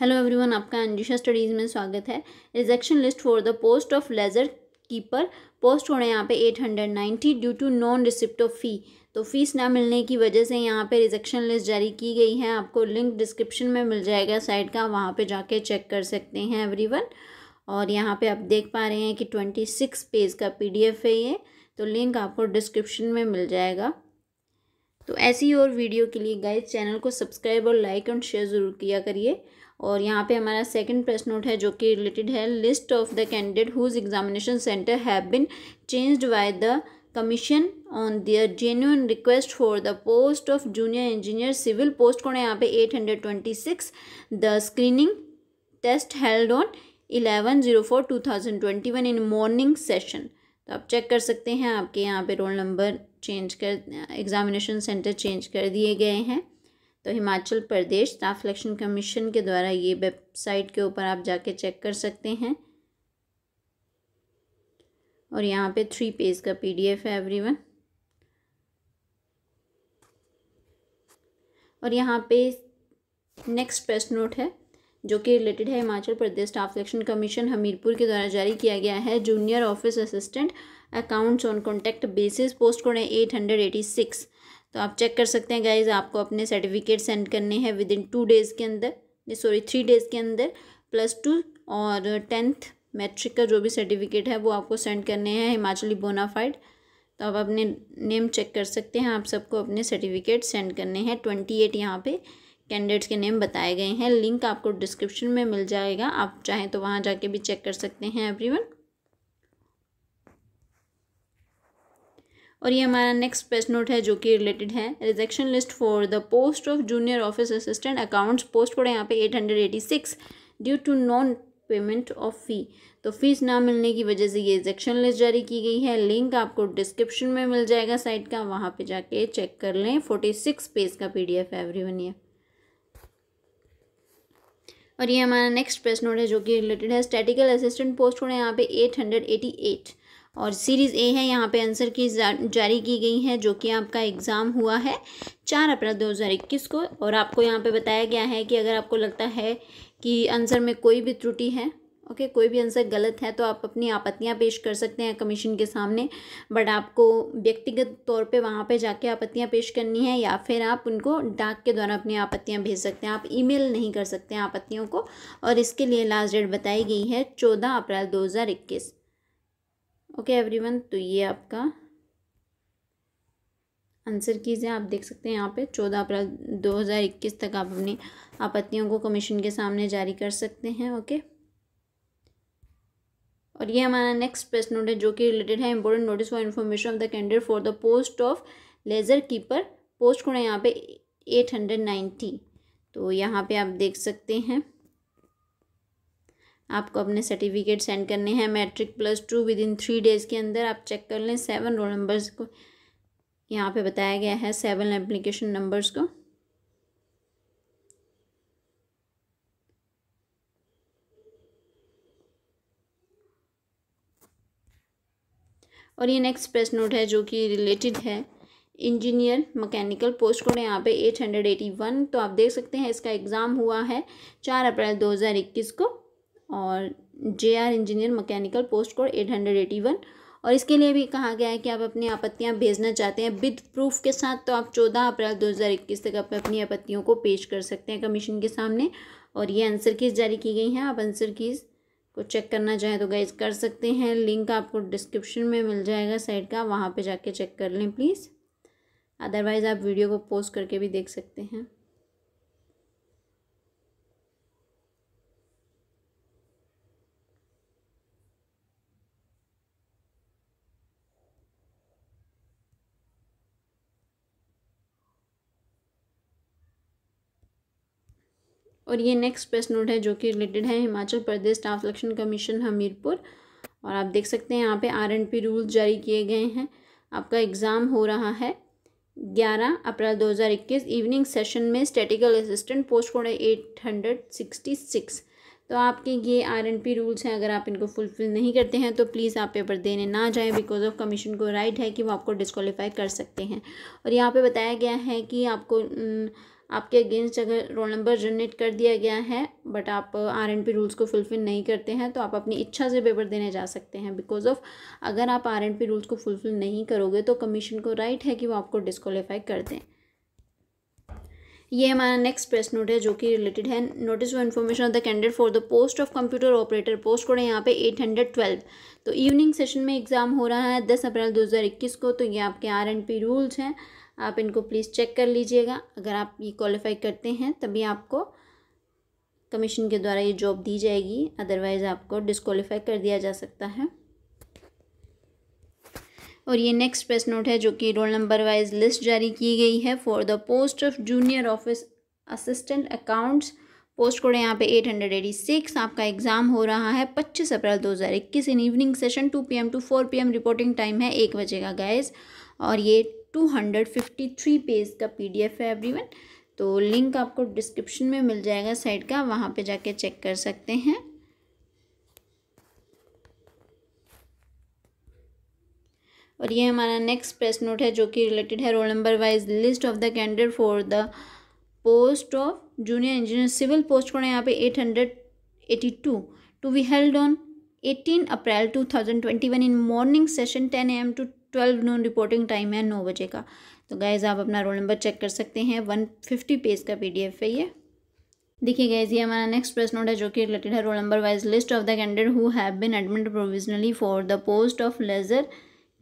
hello everyone आपका अंजुशा studies में स्वागत है rejection list for the post of ledger keeper post हो रहे हैं यहाँ पे eight hundred ninety due to non receipt of fee तो फीस ना मिलने की वजह से यहाँ पे रिजेक्शन लिस्ट जारी की गई है आपको लिंक डिस्क्रिप्शन में मिल जाएगा साइट का वहाँ पर जाके चेक कर सकते हैं एवरी और यहाँ पे आप देख पा रहे हैं कि ट्वेंटी सिक्स पेज का एफ है ये तो लिंक आपको डिस्क्रिप्शन में मिल जाएगा तो ऐसी और वीडियो के लिए गाइज चैनल को सब्सक्राइब और लाइक एंड शेयर ज़रूर किया करिए और यहाँ पे हमारा सेकंड प्रश्न नोट है जो कि रिलेटेड है list of the candidate whose examination centre have been changed by the commission on their genuine request for the post of junior engineer civil post कौन है यहाँ पे eight hundred twenty six the screening test held on eleven zero four two thousand twenty one in morning session तो आप check कर सकते हैं आपके यहाँ पे रोल नंबर चेंज कर एग्ज़ामिनेशन सेंटर चेंज कर दिए गए हैं तो Himachal Pradesh staff election commission के द्वारा ये वेबसाइट के ऊपर आप जाके चेक कर सकते हैं और यहाँ पे थ्री पेज का पीडीएफ है एवरीवन और यहाँ पे नेक्स्ट प्रेस नोट है जो कि रिलेटेड है Himachal Pradesh staff selection commission Hamirpur के द्वारा जारी किया गया है junior office assistant accounts on contract basis post code है एट हंड्रेड एटी सिक्स तो आप चेक कर सकते हैं गाइज आपको अपने सर्टिफिकेट सेंड करने हैं विद इन टू डेज़ के अंदर सॉरी थ्री डेज़ के अंदर प्लस टू और टेंथ मैट्रिक का जो भी सर्टिफिकेट है वो आपको सेंड करने हैं हिमाचली बोनाफाइड तो आप अपने नेम चेक कर सकते हैं आप सबको अपने सर्टिफिकेट सेंड करने हैं ट्वेंटी एट यहाँ पर कैंडिडेट्स के नेम बताए गए हैं लिंक आपको डिस्क्रिप्शन में मिल जाएगा आप चाहें तो वहाँ जाके भी चेक कर सकते हैं एवरीवन और ये हमारा नेक्स्ट पेस्ट नोट है जो कि रिलेटेड है rejection list for the post of junior office assistant accounts post पड़े यहाँ पे eight hundred eighty six due to non payment of fee तो फीस ना मिलने की वजह से ये रिजेक्शन लिस्ट जारी की गई है लिंक आपको डिस्क्रिप्शन में मिल जाएगा साइट का वहाँ पर जाके चेक कर लें फोर्टी सिक्स पेज का एफ है वन ये और ये हमारा नेक्स्ट प्रेस नोट है जो कि रिलेटेड है स्टैटिकल असिस्टेंट पोस्ट होने यहाँ पे एट हंड्रेड एटी एट और सीरीज़ ए है यहाँ पे आंसर की जारी की गई है जो कि आपका एग्ज़ाम हुआ है चार अप्रैल दो हज़ार इक्कीस को और आपको यहाँ पे बताया गया है कि अगर आपको लगता है कि आंसर में कोई भी त्रुटि है ओके okay, कोई भी आंसर गलत है तो आप अपनी आपत्तियाँ पेश कर सकते हैं कमीशन के सामने बट आपको व्यक्तिगत तौर पे वहाँ पे जाके आपत्तियाँ पेश करनी है या फिर आप उनको डाक के द्वारा अपनी आपत्तियाँ भेज सकते हैं आप ईमेल नहीं कर सकते हैं आपत्तियों को और इसके लिए लास्ट डेट बताई गई है चौदह अप्रैल दो हज़ार इक्कीस ओके एवरीवन तो ये आपका आंसर कीजिए आप देख सकते हैं यहाँ पे चौदह अप्रैल दो हज़ार इक्कीस तक आप अपनी आपत्तियों को कमीशन के सामने जारी कर सकते हैं ओके और ये हमारा नेक्स्ट प्रेस नोट है जो कि रिलेटेड है important notice for information of the candidate for the post of ledger keeper post को यहाँ पे एट हंड्रेड नाइन्टी तो यहाँ पे आप देख सकते हैं आपको अपने सर्टिफिकेट सेंड करने हैं matric plus two within three days के अंदर आप चेक कर लें सेवन रोल नंबर्स को यहाँ पे बताया गया है सेवन एप्लीकेशन नंबर्स को और ये नेक्स्ट प्रेस नोट है जो कि रिलेटेड है इंजीनियर मैकेनिकल पोस्ट कोड यहाँ पे एट हंड्रेड एटी वन तो आप देख सकते हैं इसका एग्ज़ाम हुआ है चार अप्रैल दो हज़ार इक्कीस को और J R engineer mechanical post code eight hundred eighty one और इसके लिए भी कहा गया है कि आप अपनी आपत्तियां भेजना चाहते हैं विद प्रूफ के साथ तो आप चौदह अप्रैल दो हज़ार इक्कीस तक अपनी आपत्तियों को पेश कर सकते हैं कमीशन के सामने और ये आंसर कीज जारी की गई हैं आप आंसर कीज़ को चेक करना चाहें तो गाइज कर सकते हैं लिंक आपको डिस्क्रिप्शन में मिल जाएगा साइट का वहाँ पर जाके चेक कर लें प्लीज़ अदरवाइज़ आप वीडियो को पोस्ट करके भी देख सकते हैं और ये नेक्स्ट प्रेस नोट है जो कि रिलेटेड है Himachal Pradesh staff selection commission Hamirpur और आप देख सकते हैं यहाँ पे आर एंड पी रूल्स जारी किए गए हैं आपका एग्ज़ाम हो रहा है ग्यारह अप्रैल दो हज़ार इक्कीस इवनिंग सेशन में स्टेटिकल असिस्टेंट पोस्ट कोड है एट हंड्रेड सिक्सटी सिक्स तो आपके ये आर एंड पी रूल्स हैं अगर आप इनको फुलफिल नहीं करते हैं तो प्लीज़ आप पेपर देने ना जाएं बिकॉज ऑफ कमीशन को राइट है कि वो आपको डिस्कवालीफाई कर सकते हैं और यहाँ पे बताया गया है कि आपको न, आपके अगेंस्ट अगर रोल नंबर जनरेट कर दिया गया है बट आप आर एंड पी रूल्स को फुलफ़िल नहीं करते हैं तो आप अपनी इच्छा से पेपर देने जा सकते हैं बिकॉज ऑफ अगर आप आर एंड पी रूल्स को फुलफ़िल नहीं करोगे तो कमीशन को राइट है कि वो आपको डिस्कालीफाई कर दें ये हमारा नेक्स्ट प्रेस नोट है जो कि रिलेटेड है notice of information of the candidate for the post of computer operator post code है यहाँ पे एट हंड्रेड ट्वेल्व तो इवनिंग सेशन में एग्ज़ाम हो रहा है दस अप्रैल दो हज़ार इक्कीस को तो ये आपके आर एंड पी रूल्स हैं आप इनको प्लीज़ चेक कर लीजिएगा अगर आप ये क्वालिफाई करते हैं तभी आपको कमीशन के द्वारा ये जॉब दी जाएगी अदरवाइज़ आपको डिसक्वालीफाई कर दिया जा सकता है और ये नेक्स्ट प्रेस नोट है जो कि रोल नंबर वाइज लिस्ट जारी की गई है for the post of junior office assistant accounts post code है यहाँ पे एट हंड्रेड एटी सिक्स आपका एग्ज़ाम हो रहा है पच्चीस अप्रैल दो हज़ार इक्कीस in evening session two P M to four P M reporting time है एक बजे का गैस और ये two hundred fifty three page का पी डी एफ है एवरी वन तो लिंक आपको डिस्क्रिप्शन में मिल जाएगा साइट का वहाँ पे जाके चेक कर सकते हैं और ये हमारा नेक्स्ट प्रेस नोट है जो कि रिलेटेड है roll number wise list of the candidate for the post of junior engineer civil post को यहाँ पे eight hundred eighty two to be held on eighteen April two thousand twenty one in morning session ten A M to twelve noon reporting time है नौ बजे का तो guys आप अपना रोल नंबर चेक कर सकते हैं वन फिफ्टी पेज का पी है ये देखिए गैज़ ये हमारा नेक्स्ट प्रेस नोट है जो कि रिलेटेड है roll number wise list of the candidate who have been admitted provisionally for the post of ledger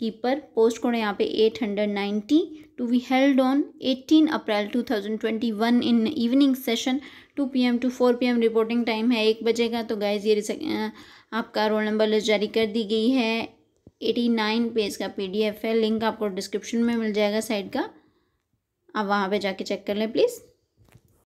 keeper post code यहाँ पे eight hundred ninety two be held on eighteen April two thousand twenty one in evening session two P M to four P M reporting time है एक बजे का तो guys ये आपका roll number list जारी कर दी गई है एटी नाइन पेज का पीडीएफ है लिंक आपको डिस्क्रिप्शन में मिल जाएगा साइट का आप वहाँ पे जाके चेक कर लें प्लीज़